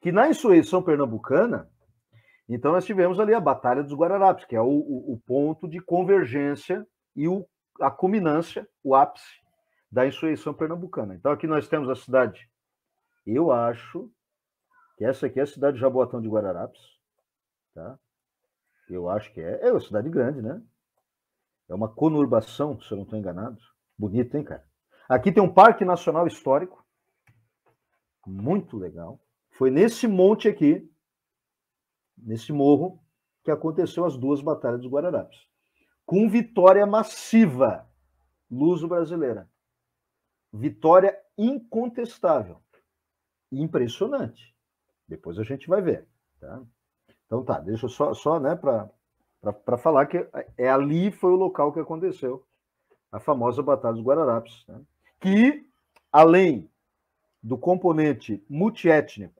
que na insurreição pernambucana, então nós tivemos ali a Batalha dos Guararapes, que é o, o, ponto de convergência e o, a culminância, o ápice da insurreição pernambucana. Então aqui nós temos a cidade, eu acho que essa aqui é a cidade de Jaboatão de Guararapes, tá? Eu acho que é, é uma cidade grande, né? É uma conurbação, se eu não estou enganado. Bonito, hein, cara? Aqui tem um Parque Nacional Histórico, muito legal. Foi nesse monte aqui, nesse morro, que aconteceu as duas batalhas dos Guararapes. Com vitória massiva luso-brasileira. Vitória incontestável. Impressionante. Depois a gente vai ver. Tá? Então tá, deixa só, só né, para falar que é ali foi o local que aconteceu a famosa Batalha dos Guararapes, né? que, além do componente multiétnico,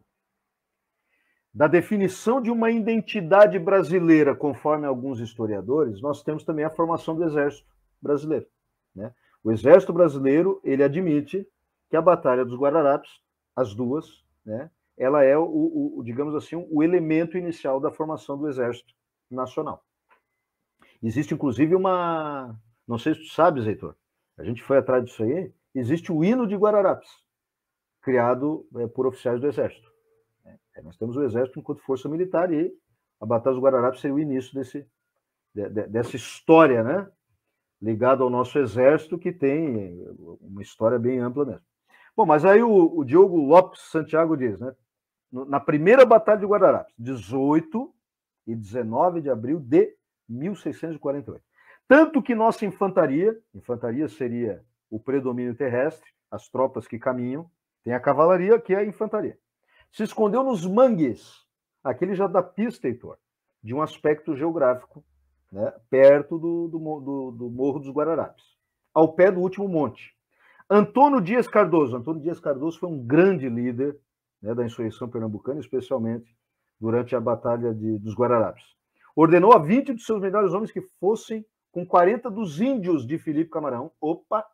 da definição de uma identidade brasileira, conforme alguns historiadores, nós temos também a formação do Exército Brasileiro. Né? O Exército Brasileiro ele admite que a Batalha dos Guararapes, as duas, né, ela é o, o, digamos assim o elemento inicial da formação do Exército Nacional. Existe inclusive uma, não sei se tu sabes, Heitor, a gente foi atrás disso aí. Existe o hino de Guararapes, criado é, por oficiais do Exército. É, nós temos o Exército enquanto força militar e a Batalha dos Guararapes seria o início desse, de, de, dessa história, né? ligada ao nosso Exército, que tem uma história bem ampla mesmo. Bom, mas aí o, o Diogo Lopes Santiago diz, né? Na primeira Batalha de Guararapes, 18 e 19 de abril de 1648. Tanto que nossa infantaria, infantaria seria o predomínio terrestre, as tropas que caminham, tem a cavalaria, que é a infantaria. Se escondeu nos mangues. Aquele já da pista, Heitor, de um aspecto geográfico, né, perto do, do, do, do Morro dos Guararapes, ao pé do último monte. Antônio Dias Cardoso. Antônio Dias Cardoso foi um grande líder né, da insurreição pernambucana, especialmente durante a Batalha de, dos Guararapes. Ordenou a 20 dos seus melhores homens que fossem com 40 dos índios de Felipe Camarão. Opa!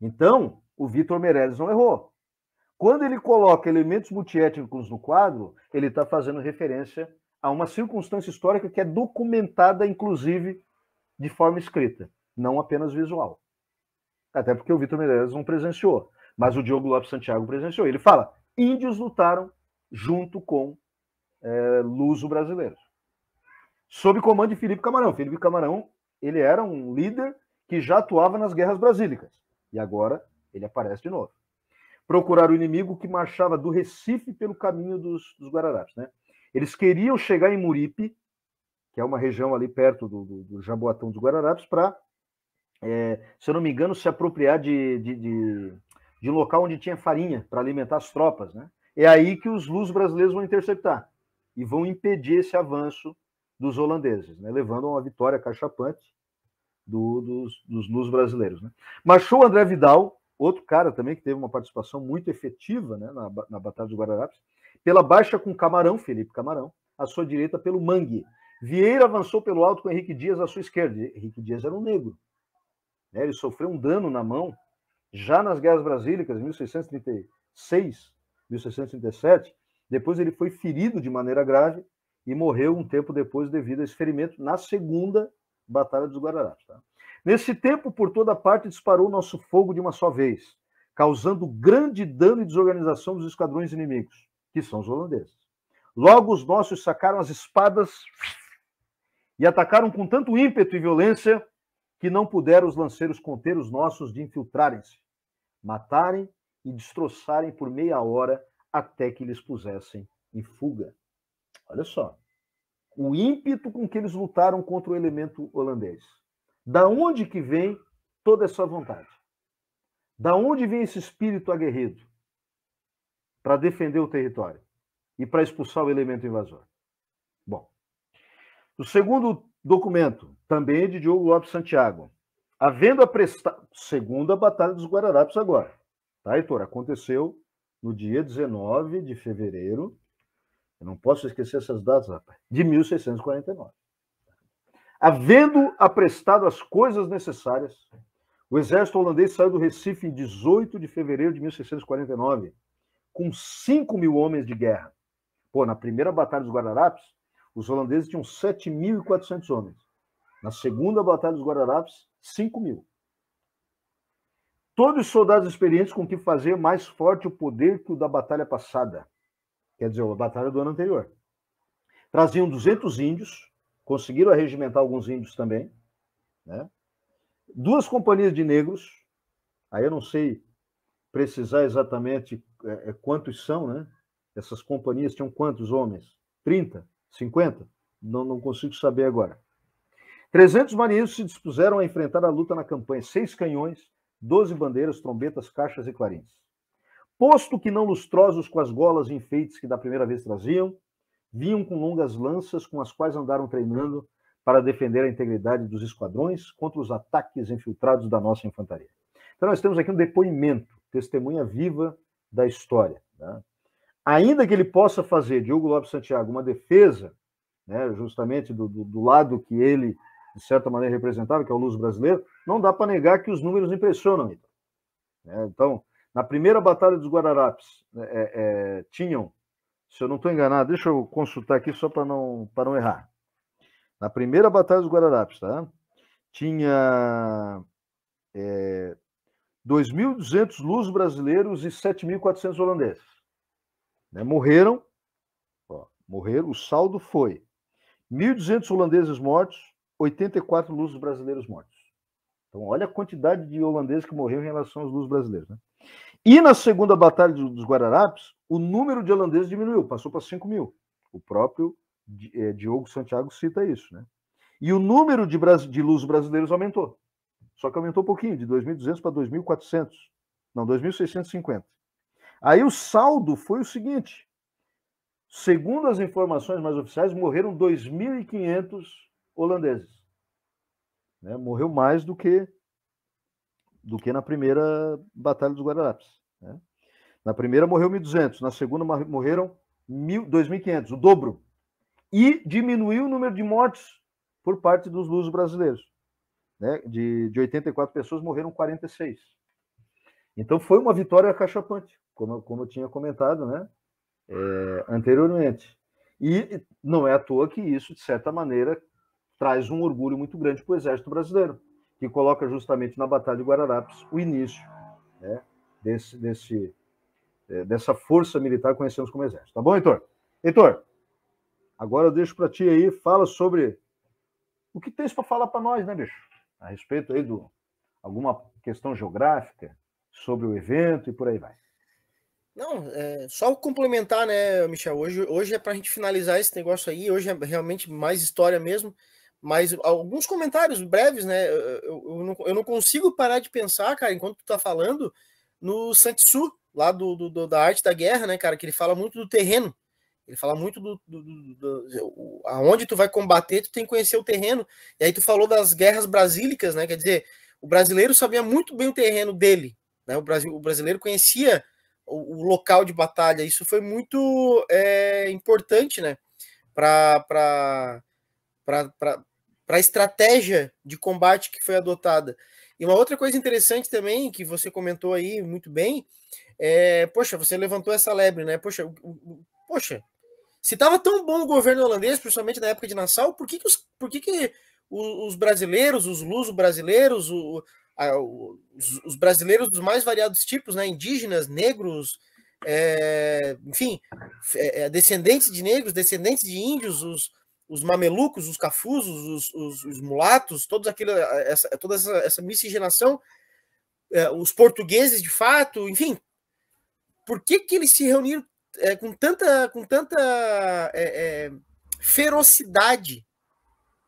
Então, o Vitor Meirelles não errou. Quando ele coloca elementos multiétnicos no quadro, ele está fazendo referência a uma circunstância histórica que é documentada, inclusive, de forma escrita, não apenas visual. Até porque o Vitor Medeiros não presenciou, mas o Diogo Lopes Santiago presenciou. Ele fala: índios lutaram junto com é, luso-brasileiros, sob comando de Felipe Camarão. Felipe Camarão ele era um líder que já atuava nas guerras brasílicas e agora ele aparece de novo procurar o inimigo que marchava do Recife pelo caminho dos, dos Guararapes. Né? Eles queriam chegar em Muripe, que é uma região ali perto do, do, do Jaboatão dos Guararapes, para, é, se eu não me engano, se apropriar de, de, de, de local onde tinha farinha para alimentar as tropas. Né? É aí que os luz brasileiros vão interceptar e vão impedir esse avanço dos holandeses, né? levando a uma vitória cachapante do, dos, dos luz brasileiros. Né? Marchou André Vidal, outro cara também que teve uma participação muito efetiva né, na, na Batalha dos Guararapes, pela baixa com Camarão, Felipe Camarão, à sua direita pelo Mangue. Vieira avançou pelo alto com Henrique Dias à sua esquerda. Henrique Dias era um negro. Né? Ele sofreu um dano na mão já nas Guerras Brasílicas, 1636, 1637. Depois ele foi ferido de maneira grave e morreu um tempo depois devido a esse ferimento na segunda Batalha dos Guararapes. Tá? Nesse tempo, por toda parte, disparou nosso fogo de uma só vez, causando grande dano e desorganização dos esquadrões inimigos, que são os holandeses. Logo, os nossos sacaram as espadas e atacaram com tanto ímpeto e violência que não puderam os lanceiros conter os nossos de infiltrarem-se, matarem e destroçarem por meia hora até que lhes pusessem em fuga. Olha só, o ímpeto com que eles lutaram contra o elemento holandês. Da onde que vem toda essa vontade? Da onde vem esse espírito aguerrido para defender o território e para expulsar o elemento invasor? Bom, o segundo documento, também é de Diogo Lopes Santiago, havendo a Segunda Batalha dos Guararapes agora. Tá, Heitor? Aconteceu no dia 19 de fevereiro. Eu não posso esquecer essas datas, rapaz. De 1649. Havendo aprestado as coisas necessárias, o exército holandês saiu do Recife em 18 de fevereiro de 1649, com 5 mil homens de guerra. Pô, na primeira Batalha dos Guararapes, os holandeses tinham 7.400 homens. Na segunda Batalha dos Guararapes, 5 mil. Todos soldados experientes com que fazer mais forte o poder que o da batalha passada, quer dizer, a batalha do ano anterior. Traziam 200 índios, conseguiram arregimentar alguns índios também, né? duas companhias de negros, aí eu não sei precisar exatamente é, é, quantos são, né? Essas companhias tinham quantos homens? 30? 50? Não, não consigo saber agora. 300 marinheiros se dispuseram a enfrentar a luta na campanha. Seis canhões, 12 bandeiras, trombetas, caixas e clarins. Posto que não lustrosos com as golas e enfeites que da primeira vez traziam, vinham com longas lanças com as quais andaram treinando para defender a integridade dos esquadrões contra os ataques infiltrados da nossa infantaria. Então, nós temos aqui um depoimento, testemunha viva da história. Né? Ainda que ele possa fazer, Diogo Lopes Santiago, uma defesa, né, justamente do, do, do lado que ele, de certa maneira, representava, que é o Luz Brasileiro, não dá para negar que os números impressionam. Então, né? então na primeira Batalha dos Guararapes, é, é, tinham se eu não estou enganado, deixa eu consultar aqui só para não, não errar. Na primeira Batalha dos Guararapes, tá? Tinha é, 2.200 luz brasileiros e 7.400 holandeses. Né? Morreram, ó, morreram, o saldo foi 1.200 holandeses mortos, 84 luz brasileiros mortos. Então, olha a quantidade de holandeses que morreram em relação aos luz brasileiros, né? E na segunda batalha dos Guararapes, o número de holandeses diminuiu, passou para 5 mil. O próprio eh, Diogo Santiago cita isso, né? E o número de, de brasileiros aumentou. Só que aumentou um pouquinho, de 2.200 para 2.400. Não, 2.650. Aí o saldo foi o seguinte: segundo as informações mais oficiais, morreram 2.500 holandeses. Né? Morreu mais do que do que na primeira Batalha dos Guararapes. Né? Na primeira morreu 1.200, na segunda morreram 2.500, o dobro. E diminuiu o número de mortes por parte dos lusos brasileiros. Né? De, de 84 pessoas, morreram 46. Então foi uma vitória cachapante, como, como eu tinha comentado né? É, anteriormente. E não é à toa que isso, de certa maneira, traz um orgulho muito grande para o Exército Brasileiro que coloca justamente na Batalha de Guararapes o início né, desse, desse, é, dessa força militar que conhecemos como Exército. Tá bom, Heitor? Heitor, agora eu deixo para ti aí, fala sobre o que tens para falar para nós, né, bicho? A respeito aí de alguma questão geográfica sobre o evento e por aí vai. Não, é, só complementar, né, Michel? Hoje, hoje é para a gente finalizar esse negócio aí. Hoje é realmente mais história mesmo. Mas alguns comentários breves, né? Eu, eu, não, eu não consigo parar de pensar, cara, enquanto tu tá falando, no Santsu, lá do, do, da arte da guerra, né, cara? Que ele fala muito do terreno. Ele fala muito do, do, do, do, aonde tu vai combater, tu tem que conhecer o terreno. E aí tu falou das guerras brasílicas, né? Quer dizer, o brasileiro sabia muito bem o terreno dele, né? O, Brasil, o brasileiro conhecia o, o local de batalha. Isso foi muito é, importante, né? Para para a estratégia de combate que foi adotada. E uma outra coisa interessante também, que você comentou aí muito bem, é, poxa, você levantou essa lebre, né? Poxa, poxa se estava tão bom o governo holandês, principalmente na época de Nassau, por que, que, os, por que, que os brasileiros, os luso-brasileiros, os, os, brasileiros dos mais variados tipos, né? indígenas, negros, é, enfim, é, é descendentes de negros, descendentes de índios, os, os mamelucos, os cafusos, os, os, os mulatos, todos aquilo, eh, essa, toda essa, essa miscigenação, eh, os portugueses de fato, enfim, por que, que eles se reuniram eh, com tanta, com tanta eh, eh ferocidade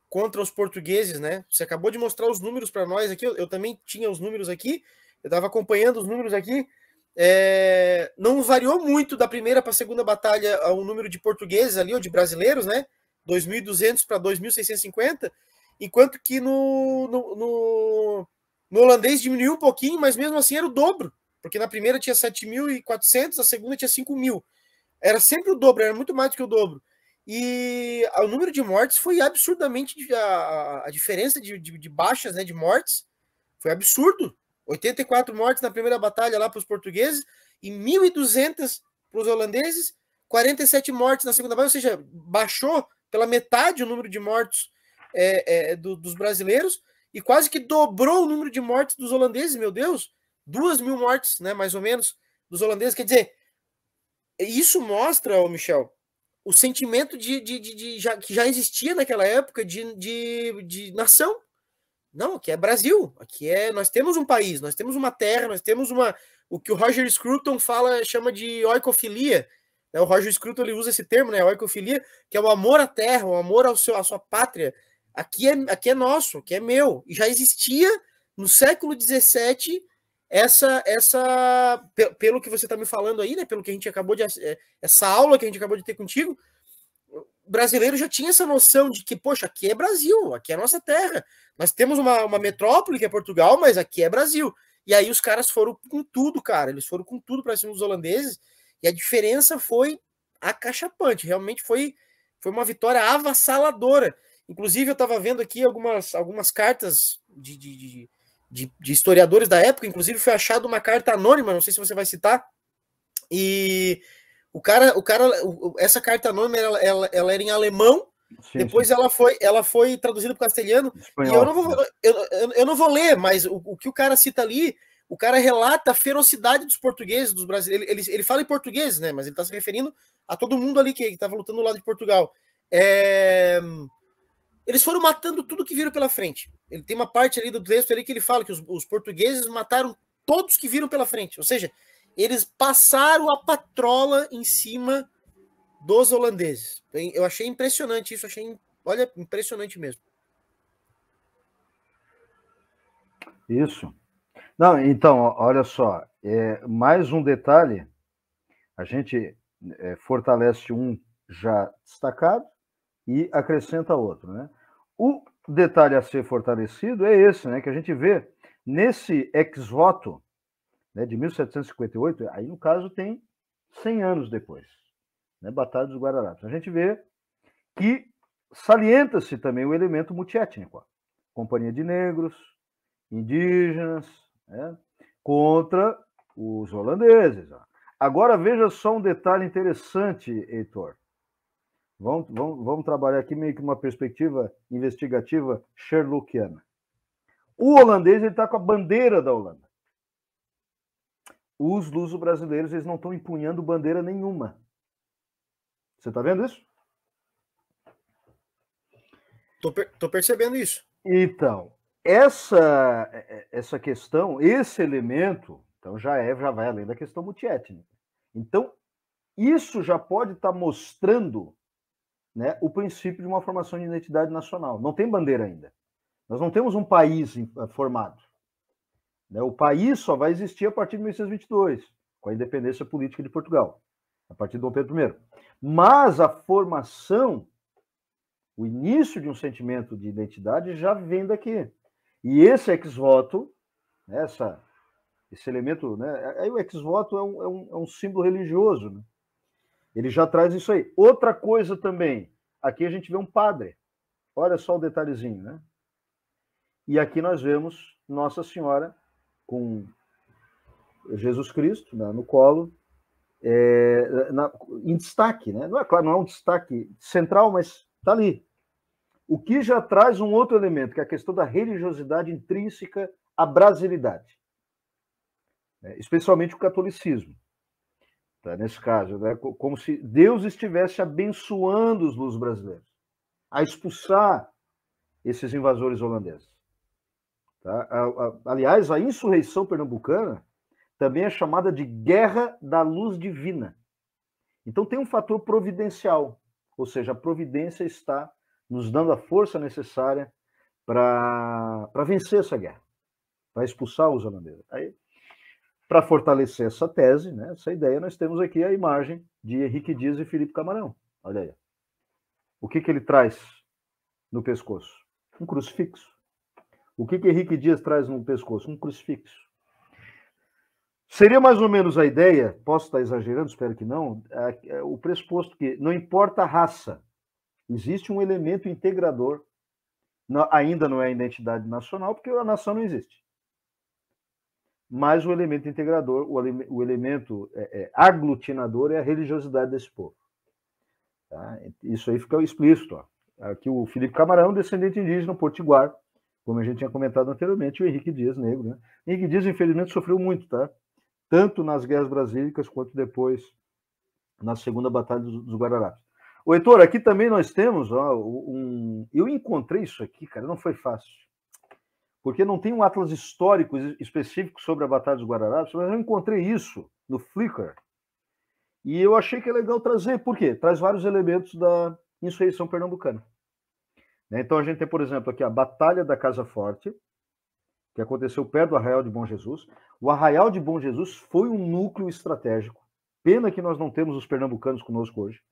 contra os portugueses, né? Você acabou de mostrar os números para nós aqui, eu, eu, também tinha os números aqui, eu estava acompanhando os números aqui. Eh, não variou muito da primeira para a segunda batalha o número de portugueses ali, ou de brasileiros, né? 2.200 para 2.650, enquanto que no, no, no, no, holandês diminuiu um pouquinho, mas mesmo assim era o dobro, porque na primeira tinha 7.400, na segunda tinha 5.000. Era sempre o dobro, era muito mais do que o dobro. E o número de mortes foi absurdamente. A, a diferença de, de, de baixas, né, de mortes, foi absurdo. 84 mortes na primeira batalha lá para os portugueses e 1.200 para os holandeses, 47 mortes na segunda batalha, ou seja, baixou pela metade o número de mortos é, é, do, dos brasileiros e quase que dobrou o número de mortes dos holandeses, meu Deus, duas mil mortes, né, mais ou menos, dos holandeses. Quer dizer, isso mostra, ô Michel, o sentimento de, de, de, de já, que já existia naquela época de, de, de nação. Não, aqui é Brasil, aqui é nós temos um país, nós temos uma terra, nós temos uma o que o Roger Scruton fala chama de oicofilia, né? O Roger Scruton ele usa esse termo, né? A oicofilia, que é o amor à terra, o amor ao seu, à sua pátria. Aqui é, aqui é nosso, aqui é meu. E já existia no século XVII essa essa pelo que você está me falando aí, né? Pelo que a gente acabou de é, essa aula que a gente acabou de ter contigo, o brasileiro já tinha essa noção de que, poxa, aqui é Brasil, aqui é nossa terra. Nós temos uma, uma metrópole que é Portugal, mas aqui é Brasil. E aí os caras foram com tudo, cara. Eles foram com tudo para cima dos holandeses. E a diferença foi acachapante, realmente foi, foi uma vitória avassaladora. Inclusive, eu estava vendo aqui algumas, algumas cartas de, de, de, de, historiadores da época, inclusive foi achada uma carta anônima, não sei se você vai citar, e o cara, o cara essa carta anônima ela, ela, ela era em alemão, Sim, Depois sim. ela foi, ela foi traduzida para o castelhano. Espanhol, e eu não, vou, eu, eu, eu não vou ler, mas o, o, que o cara cita ali o cara relata a ferocidade dos portugueses, dos brasileiros. Ele, ele, ele fala em português, né? Mas ele está se referindo a todo mundo ali que estava lutando do lado de Portugal. É... Eles foram matando tudo que viram pela frente. Ele tem uma parte ali do texto ali que ele fala que os, os portugueses mataram todos que viram pela frente. Ou seja, eles passaram a patrola em cima dos holandeses. Eu achei impressionante isso, achei, olha, impressionante mesmo. Isso. Não, então, olha só, é, mais um detalhe, a gente é, fortalece um já destacado e acrescenta outro, né? O detalhe a ser fortalecido é esse, né, que a gente vê nesse ex-voto né, de 1758, aí no caso tem 100 anos depois, né, Batalha dos Guararapes. A gente vê que salienta-se também o elemento multiétnico, companhia de negros, indígenas, né? contra os holandeses. Agora veja só um detalhe interessante, Heitor. Vamos, vamos, vamos trabalhar aqui meio que uma perspectiva investigativa sherlockiana. O holandês está com a bandeira da Holanda. Os luso-brasileiros eles não estão empunhando bandeira nenhuma. Você está vendo isso? Estou per percebendo isso. Então, essa, é, é, essa questão, esse elemento, então já é, já vai além da questão multiétnica. Então, isso já pode estar tá mostrando né, o princípio de uma formação de identidade nacional. Não tem bandeira ainda. Nós não temos um país eh, formado. Né? O país só vai existir a partir de 1622, com a independência política de Portugal, a partir de Dom Pedro I. Mas a formação, o início de um sentimento de identidade já vem daqui. E esse ex-voto, né, essa, esse elemento, né? Aí o ex-voto é um, é, um, é um símbolo religioso, né? Ele já traz isso aí. Outra coisa também, aqui a gente vê um padre. Olha só o detalhezinho, né? E aqui nós vemos Nossa Senhora com Jesus Cristo né, no colo, é, na, em destaque, né? Não é claro, não é um destaque central, mas está ali. O que já traz um outro elemento, que é a questão da religiosidade intrínseca à brasilidade, né? especialmente o catolicismo. Tá? Nesse caso, né? como se Deus estivesse abençoando os luz brasileiros a expulsar esses invasores holandeses. Tá? aliás, a insurreição pernambucana também é chamada de guerra da luz divina. Então tem um fator providencial, ou seja, a providência está nos dando a força necessária para vencer essa guerra, para expulsar os holandeses. Aí, para fortalecer essa tese, né, essa ideia, nós temos aqui a imagem de Henrique Dias e Felipe Camarão. Olha aí. O que, que ele traz no pescoço? Um crucifixo. O que, que Henrique Dias traz no pescoço? Um crucifixo. Seria mais ou menos a ideia, posso estar exagerando, espero que não, é, é, o pressuposto que não importa a raça, Existe um elemento integrador. ainda não é a identidade nacional, porque a nação não existe. Mas o elemento integrador, o, o elemento é, é, aglutinador é a religiosidade desse povo. Tá? Isso aí fica explícito. Ó. Aqui o Felipe Camarão, descendente indígena, potiguar, como a gente tinha comentado anteriormente, o Henrique Dias, negro. Né? Henrique Dias, infelizmente, sofreu muito, tá? tanto nas guerras brasílicas quanto depois na Segunda Batalha dos Guararapes. O Heitor, aqui também nós temos ó, um. Eu encontrei isso aqui, cara, não foi fácil. Porque não tem um atlas histórico específico sobre a Batalha dos Guararapes, mas eu encontrei isso no Flickr. E eu achei que é legal trazer, por quê? Traz vários elementos da insurreição pernambucana. Né? Então a gente tem, por exemplo, aqui a Batalha da Casa Forte, que aconteceu perto do Arraial de Bom Jesus. O Arraial de Bom Jesus foi um núcleo estratégico. Pena que nós não temos os pernambucanos conosco hoje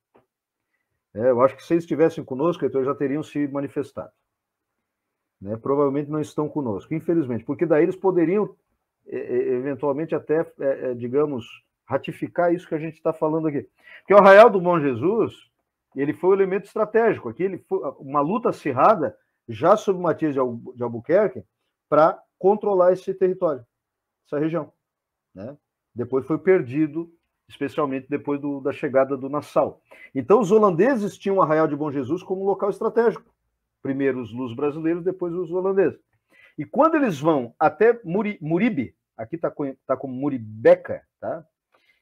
é, eu acho que se eles estivessem conosco, então já teriam se manifestado. Né? Provavelmente não estão conosco, infelizmente, porque daí eles poderiam, eventualmente, até, é, é, digamos, ratificar isso que a gente está falando aqui. Porque o arraial do Bom Jesus, ele foi um elemento estratégico. Aqui ele foi uma luta acirrada, já sob Matias de Albuquerque, para controlar esse território, essa região. Né? Depois foi perdido especialmente depois do, da chegada do Nassau. Então, os holandeses tinham o Arraial de Bom Jesus como local estratégico. Primeiro os luz brasileiros, depois os holandeses. E quando eles vão até Muri, Muribe, aqui está com, tá como Muribeca, tá?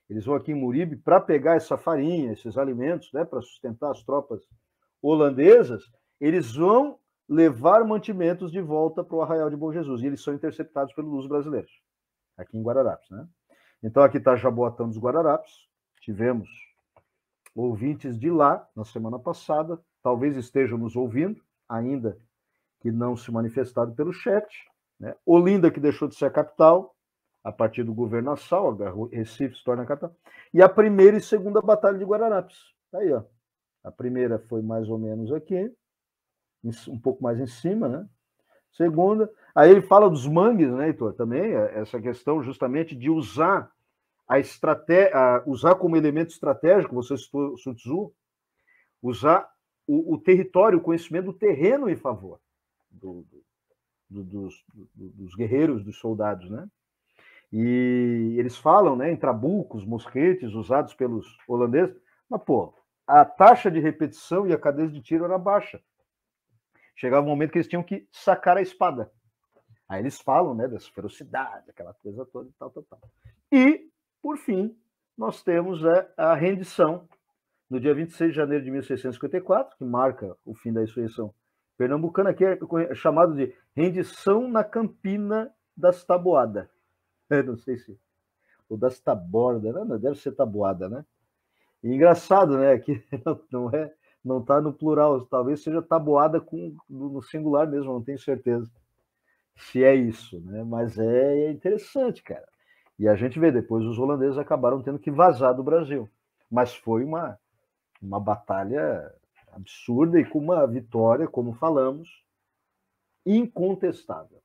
Eles vão aqui em Muribe para pegar essa farinha, esses alimentos, né, para sustentar as tropas holandesas. Eles vão levar mantimentos de volta para o Arraial de Bom Jesus e eles são interceptados pelos luz brasileiros aqui em Guararapes, né? Então, aqui está Jaboatão dos Guararapes. Tivemos ouvintes de lá na semana passada, talvez estejam nos ouvindo, ainda que não se manifestado pelo chat. Né? Olinda, que deixou de ser a capital, a partir do governo Nassau, Recife se torna a capital. E a primeira e segunda batalha de Guararapes. Tá aí, ó. A primeira foi mais ou menos aqui, um pouco mais em cima, né? Segunda, Aí ele fala dos mangues, né, Heitor? Também, é, essa questão justamente de usar a estratégia, usar como elemento estratégico, você citou Sun Tzu, usar o, o, território, o conhecimento do terreno em favor do, do, dos, dos, guerreiros, dos soldados, né? E eles falam, né, em trabucos, mosquetes usados pelos holandeses, mas, pô, a taxa de repetição e a cadência de tiro era baixa. Chegava um momento que eles tinham que sacar a espada. Aí eles falam né, dessa ferocidade, aquela coisa toda e tal, tal, tal. E, por fim, nós temos é, a rendição no dia 26 de janeiro de 1654, que marca o fim da insurreição pernambucana, que é chamado de rendição na Campina das Taboadas. Eu não sei se. Ou das Taborda, né? deve ser Taboada, né? E engraçado, né? Que não é, não está no plural, talvez seja Taboada com, no singular mesmo, não tenho certeza se é isso, né? Mas é, é interessante, cara. E a gente vê depois os holandeses acabaram tendo que vazar do Brasil. Mas foi uma, uma batalha absurda e com uma vitória, como falamos, incontestável.